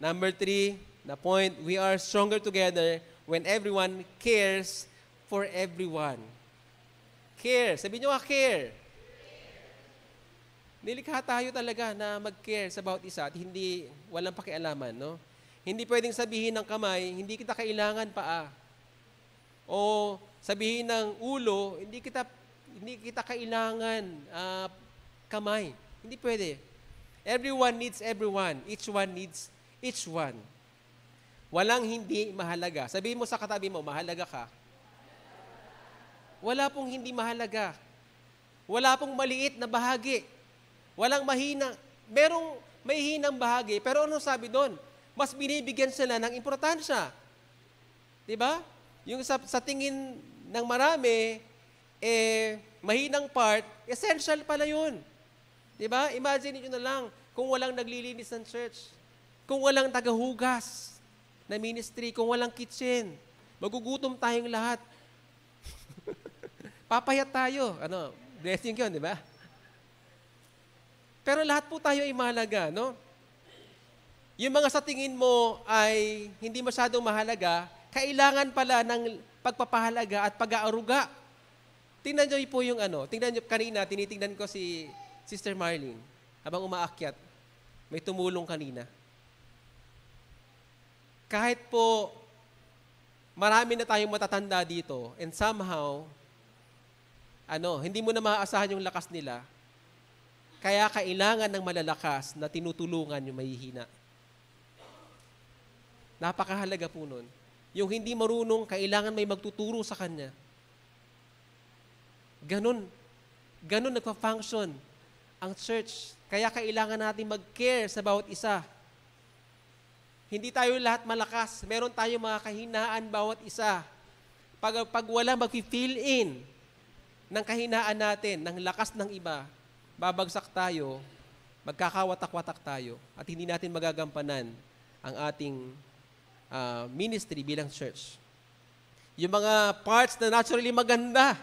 S1: number three, the point, we are stronger together when everyone cares for everyone. Care. Sabi nyo nga, care. Nilikha tayo talaga na mag-care sa bawat isa at hindi, walang pakialaman, no? Hindi pwedeng sabihin ng kamay, hindi kita kailangan paa. O sabihin ng ulo, hindi kita hindi kita kailangan uh, kamay. Hindi pwede. Everyone needs everyone. Each one needs each one. Walang hindi mahalaga. Sabihin mo sa katabi mo, mahalaga ka. Wala pong hindi mahalaga. Wala pong maliit na bahagi. Walang mahina. Merong may hinang bahagi, pero ano sabi doon? Mas binibigyan sila ng importansya. 'Di ba? Yung sa, sa tingin ng marami, eh, mahinang part, essential pala yun. Di ba? Imagine niyo na lang kung walang naglilinis ng church, kung walang tagahugas na ministry, kung walang kitchen, magugutom tayong lahat. [LAUGHS] Papayat tayo. Ano? Blessing yun, di ba? Pero lahat po tayo ay mahalaga, no? Yung mga sa tingin mo ay hindi masyadong mahalaga, kailangan pala ng pagpapahalaga at pag-aaruga. Tingnan niyo po yung ano, tingnan niyo kanina, tinitingnan ko si Sister Marlene habang umaakyat. May tumulong kanina. Kahit po marami na tayong matatanda dito and somehow ano, hindi mo na maaasahan yung lakas nila. Kaya kailangan ng malalakas na tinutulungan yung mahihina. Napakahalaga po nun. Yung hindi marunong, kailangan may magtuturo sa kanya. Ganon. Ganon nagpa-function ang church. Kaya kailangan natin mag-care sa bawat isa. Hindi tayo lahat malakas. Meron tayong mga kahinaan bawat isa. Pag, pag wala mag-fill in ng kahinaan natin, ng lakas ng iba, babagsak tayo, magkakawatak-watak tayo, at hindi natin magagampanan ang ating uh, ministry, bilang church. Yung mga parts na naturally maganda,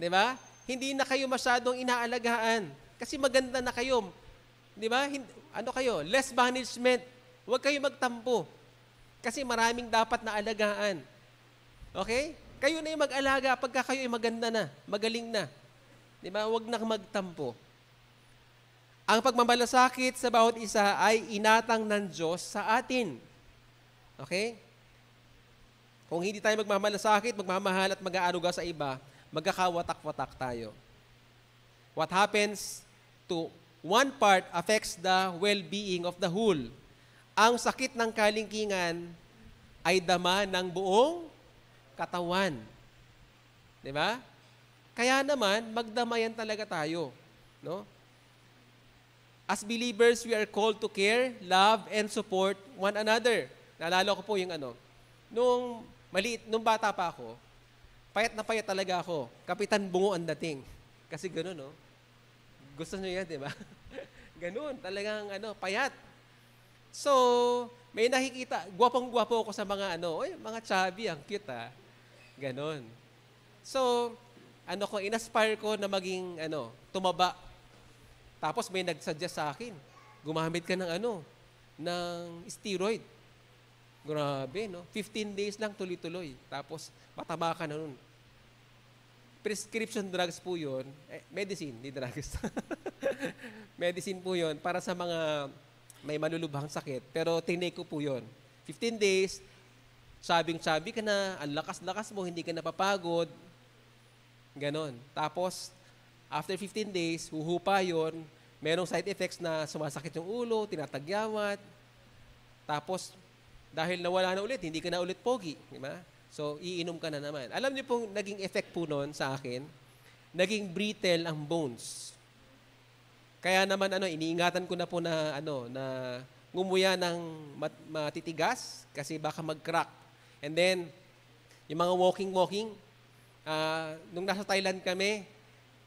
S1: di ba? Hindi na kayo masyadong inaalagaan kasi maganda na kayo. Di ba? Ano kayo? Less management. Huwag kayo magtampo. Kasi maraming dapat na alagaan. Okay? Kayo na yung mag-alaga pagka kayo ay maganda na, magaling na. Di ba? Huwag na magtampo. Ang pagmamalasakit sa bawat isa ay inatang ng Diyos sa atin. Okay? Kung hindi tayo magmamalasakit, magmamahal at mag-aaruga sa iba, magkakawatak-watak tayo. What happens to one part affects the well-being of the whole. Ang sakit ng kalingkingan ay dama ng buong katawan. Di ba? Kaya naman, magdamayan talaga tayo. No? As believers, we are called to care, love, and support one another. Naalala ko po yung ano, nung maliit, nung bata pa ako, payat na payat talaga ako. Kapitan bungo ang dating. Kasi ganun, no? Gusto nyo yan, di ba? [LAUGHS] ganun, talagang ano, payat. So, may nakikita, gwapong-gwapo ako sa mga ano, oy, mga chubby, ang cute ah. Ganun. So, ano ko, inaspire ko na maging ano, tumaba. Tapos may nagsuggest sa akin, gumamit ka ng ano, ng steroid. Grabe, no? 15 days lang tuloy-tuloy. Tapos, mataba ka na nun. Prescription drugs po yun. Eh, medicine, di drugs. [LAUGHS] medicine po yun para sa mga may malulubhang sakit. Pero tinake ko po yun. 15 days, sabing-sabi ka na, ang lakas-lakas mo, hindi ka napapagod. Ganon. Tapos, after 15 days, huhupa yon merong side effects na sumasakit yung ulo, tinatagyawat, tapos dahil nawala na ulit, hindi ka na ulit pogi. Di ba? So, iinom ka na naman. Alam niyo pong naging effect po noon sa akin, naging brittle ang bones. Kaya naman ano, iniingatan ko na po na ano na ngumuya ng mat, matitigas kasi baka mag-crack. And then yung mga walking-walking, uh, nung nasa Thailand kami,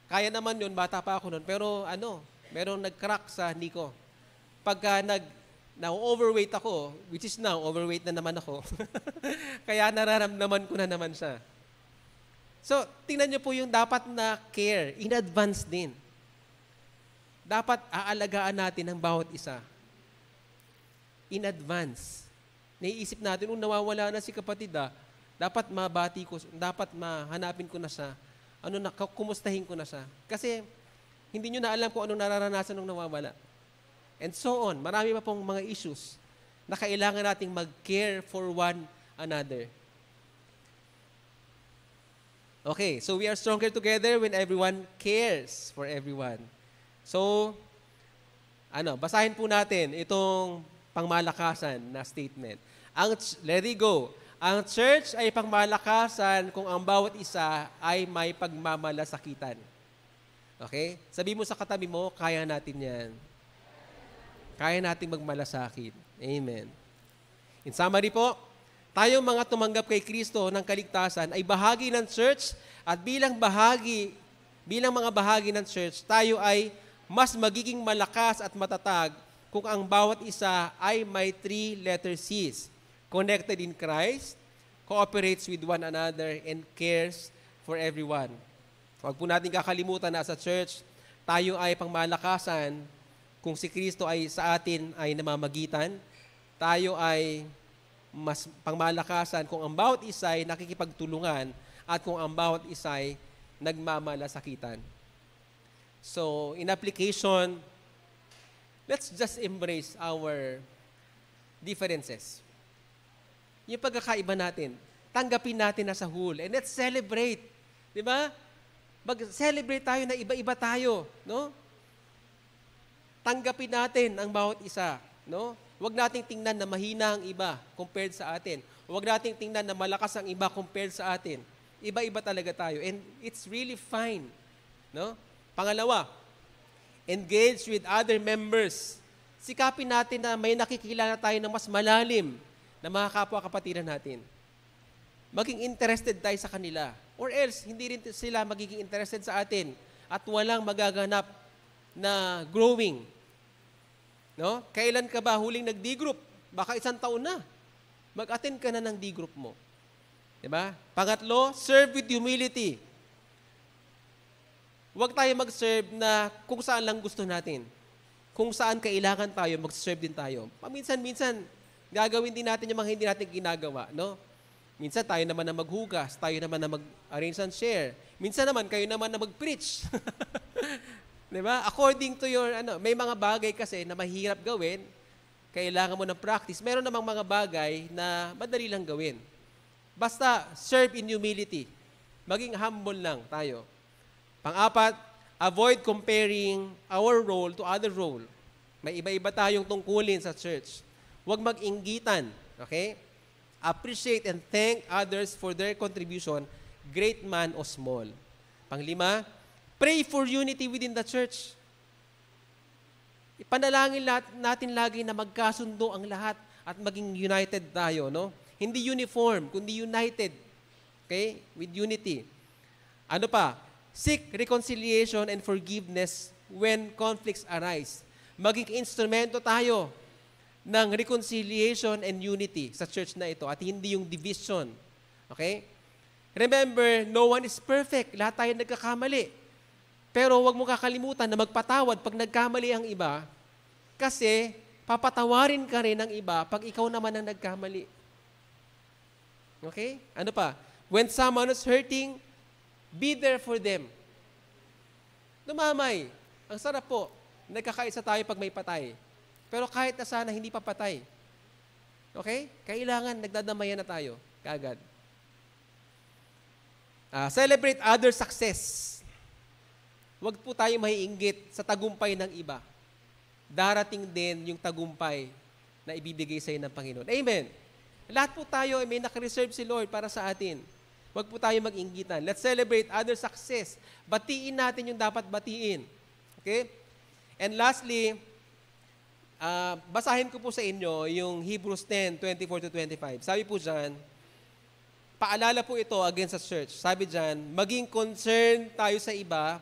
S1: kaya naman yun, bata pa ako noon. Pero ano, meron nag-crack sa knee ko. Pagka nag Now, overweight ako, which is now, overweight na naman ako. [LAUGHS] Kaya nararamdaman ko na naman siya. So, tingnan niyo po yung dapat na care, in advance din. Dapat aalagaan natin ang bawat isa. In advance. Naiisip natin, kung nawawala na si kapatid ah, dapat mabati ko, dapat mahanapin ko na siya. Ano na, kumustahin ko na siya. Kasi, hindi nyo na alam kung anong nararanasan nung nawawala. And so on. Marami pa pong mga issues na kailangan nating mag-care for one another. Okay, so we are stronger together when everyone cares for everyone. So, ano, basahin po natin itong pangmalakasan na statement. Ang, let it go. Ang church ay pangmalakasan kung ang bawat isa ay may pagmamalasakitan. Okay? Sabi mo sa katabi mo, kaya natin yan kaya nating magmalasakit. Amen. In summary po, tayong mga tumanggap kay Kristo ng kaligtasan ay bahagi ng church at bilang bahagi, bilang mga bahagi ng church, tayo ay mas magiging malakas at matatag kung ang bawat isa ay may three letter C's. Connected in Christ, cooperates with one another, and cares for everyone. Huwag po natin kakalimutan na sa church, tayo ay pangmalakasan kung si Kristo ay sa atin ay namamagitan, tayo ay mas pangmalakasan kung ang bawat isa ay nakikipagtulungan at kung ang bawat isa ay nagmamalasakitan. So, in application, let's just embrace our differences. Yung pagkakaiba natin, tanggapin natin na sa whole and let's celebrate. Di ba? Mag-celebrate tayo na iba-iba tayo, no? tanggapin natin ang bawat isa, no? Huwag nating tingnan na mahina ang iba compared sa atin. Huwag nating tingnan na malakas ang iba compared sa atin. Iba-iba talaga tayo and it's really fine, no? Pangalawa, engage with other members. Sikapin natin na may nakikilala tayo ng mas malalim na mga kapwa-kapatiran natin. Maging interested tayo sa kanila or else hindi rin sila magiging interested sa atin at walang magaganap na growing No? Kailan ka ba huling nag-D-group? Baka isang taon na. Mag-attend ka na ng D-group mo. Di ba? Pangatlo, serve with humility. Huwag tayo mag-serve na kung saan lang gusto natin. Kung saan kailangan tayo, mag-serve din tayo. Paminsan-minsan, gagawin din natin yung mga hindi natin ginagawa. No? Minsan tayo naman na maghugas, tayo naman na mag-arrange and share. Minsan naman, kayo naman na mag-preach. [LAUGHS] 'Di ba? According to your ano, may mga bagay kasi na mahirap gawin, kailangan mo ng practice. Meron namang mga bagay na madali lang gawin. Basta serve in humility. Maging humble lang tayo. Pang-apat, avoid comparing our role to other role. May iba-iba tayong tungkulin sa church. Huwag mag-inggitan. Okay? Appreciate and thank others for their contribution, great man o small. Panglima, Pray for unity within the church. Ipanalangin natin lagi na magkasundo ang lahat at maging united tayo, no? Hindi uniform, kundi united. Okay? With unity. Ano pa? Seek reconciliation and forgiveness when conflicts arise. Maging instrumento tayo ng reconciliation and unity sa church na ito at hindi yung division. Okay? Remember, no one is perfect. Lahat tayo nagkakamali. Pero huwag mo kakalimutan na magpatawad pag nagkamali ang iba kasi papatawarin ka rin ng iba pag ikaw naman ang nagkamali. Okay? Ano pa? When someone is hurting, be there for them. Dumamay. Ang sarap po. Nagkakaisa tayo pag may patay. Pero kahit na sana hindi pa patay. Okay? Kailangan nagdadamayan na tayo. Kagad. Uh, ah, celebrate other success. Huwag po tayo maiinggit sa tagumpay ng iba. Darating din yung tagumpay na ibibigay sa iyo ng Panginoon. Amen. Lahat po tayo ay may nakareserve si Lord para sa atin. Huwag po tayo mag-inggitan. Let's celebrate other success. Batiin natin yung dapat batiin. Okay? And lastly, uh, basahin ko po sa inyo yung Hebrews 10, 24 to 25. Sabi po dyan, paalala po ito against sa church. Sabi dyan, maging concerned tayo sa iba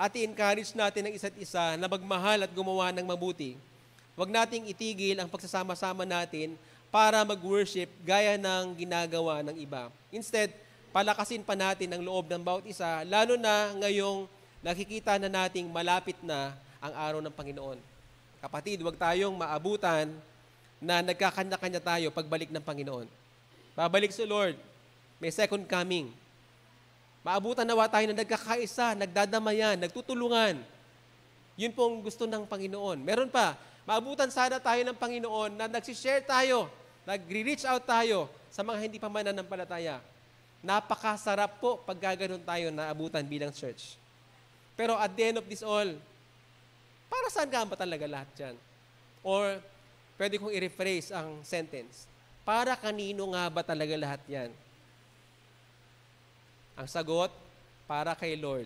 S1: at i-encourage natin ang isa't isa na magmahal at gumawa ng mabuti. Huwag nating itigil ang pagsasama-sama natin para mag-worship gaya ng ginagawa ng iba. Instead, palakasin pa natin ang loob ng bawat isa, lalo na ngayong nakikita na nating malapit na ang araw ng Panginoon. Kapatid, huwag tayong maabutan na nagkakanya-kanya tayo pagbalik ng Panginoon. Babalik si Lord. May second coming. Maabutan nawa tayo na nagkakaisa, nagdadamayan, nagtutulungan. Yun po ang gusto ng Panginoon. Meron pa, maabutan sana tayo ng Panginoon na nagsishare tayo, nagre-reach out tayo sa mga hindi pa mananampalataya. Napakasarap po pag gaganon tayo na abutan bilang church. Pero at the end of this all, para saan ka ba talaga lahat yan? Or pwede kong i-rephrase ang sentence. Para kanino nga ba talaga lahat yan? Ang sagot, para kay Lord.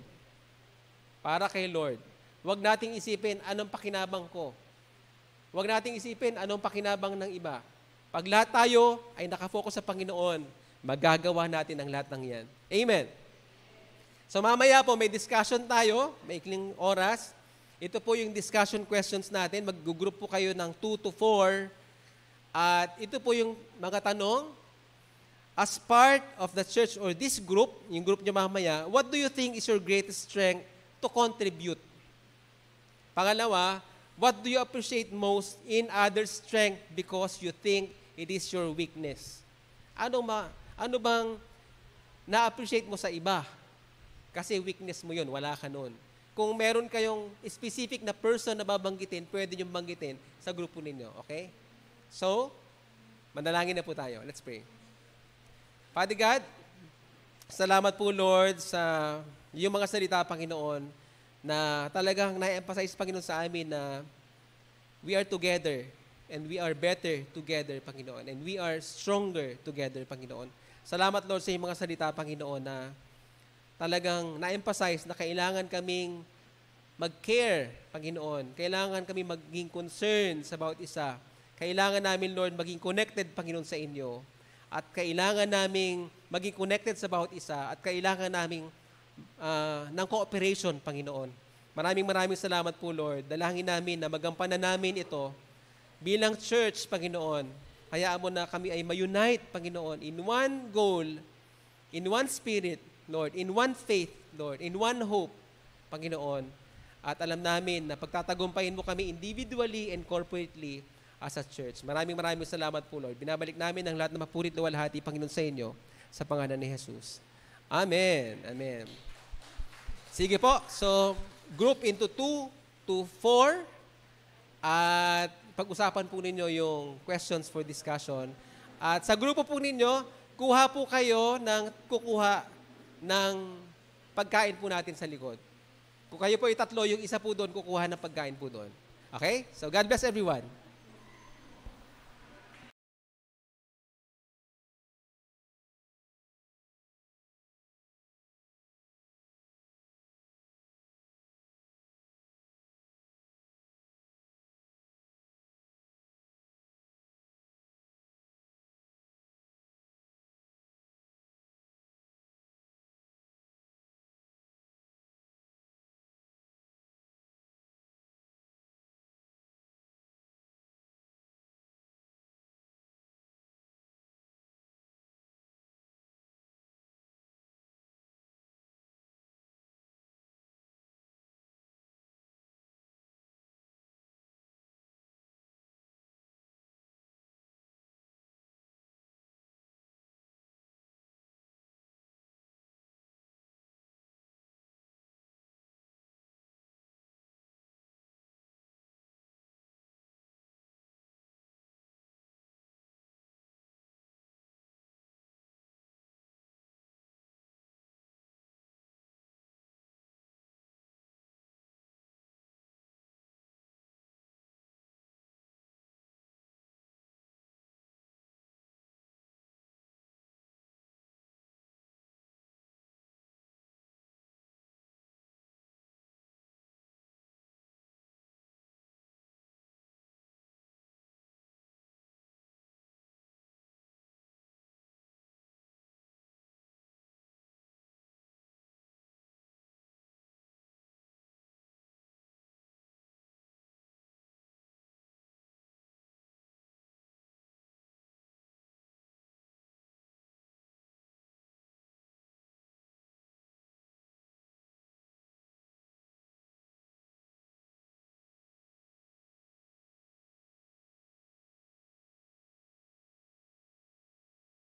S1: Para kay Lord. Huwag nating isipin, anong pakinabang ko? Huwag nating isipin, anong pakinabang ng iba? Pag lahat tayo ay nakafocus sa Panginoon, magagawa natin ang lahat ng yan. Amen. So mamaya po, may discussion tayo, may ikling oras. Ito po yung discussion questions natin. Mag-group po kayo ng 2 to 4. At ito po yung mga tanong As part of the church or this group, yung group nyo mamaya, what do you think is your greatest strength to contribute? Pangalawa, what do you appreciate most in others' strength because you think it is your weakness? Ano, ma, ano bang na-appreciate mo sa iba? Kasi weakness mo yun, wala ka nun. Kung meron kayong specific na person na babanggitin, pwede nyo banggitin sa grupo ninyo, okay? So, manalangin na po tayo. Let's pray. Father God, salamat po Lord sa yung mga salita, Panginoon, na talagang na-emphasize, Panginoon, sa amin na we are together and we are better together, Panginoon, and we are stronger together, Panginoon. Salamat, Lord, sa iyong mga salita, Panginoon, na talagang na-emphasize na kailangan kaming mag-care, Panginoon. Kailangan kami maging concerned sa bawat isa. Kailangan namin, Lord, maging connected, Panginoon, sa inyo at kailangan naming maging connected sa bawat isa at kailangan naming uh, ng cooperation, Panginoon. Maraming maraming salamat po, Lord. Dalangin namin na magampanan namin ito bilang church, Panginoon. Hayaan mo na kami ay ma-unite, Panginoon, in one goal, in one spirit, Lord, in one faith, Lord, in one hope, Panginoon. At alam namin na pagtatagumpayin mo kami individually and corporately, as a church. Maraming maraming salamat po, Lord. Binabalik namin ang lahat ng mapurit luwalhati, Panginoon, sa inyo sa pangalan ni Jesus. Amen. Amen. Sige po. So, group into two to four. At pag-usapan po ninyo yung questions for discussion. At sa grupo po ninyo, kuha po kayo ng kukuha ng pagkain po natin sa likod. Kung kayo po itatlo, yung isa po doon, kukuha ng pagkain po doon. Okay? So, God bless everyone.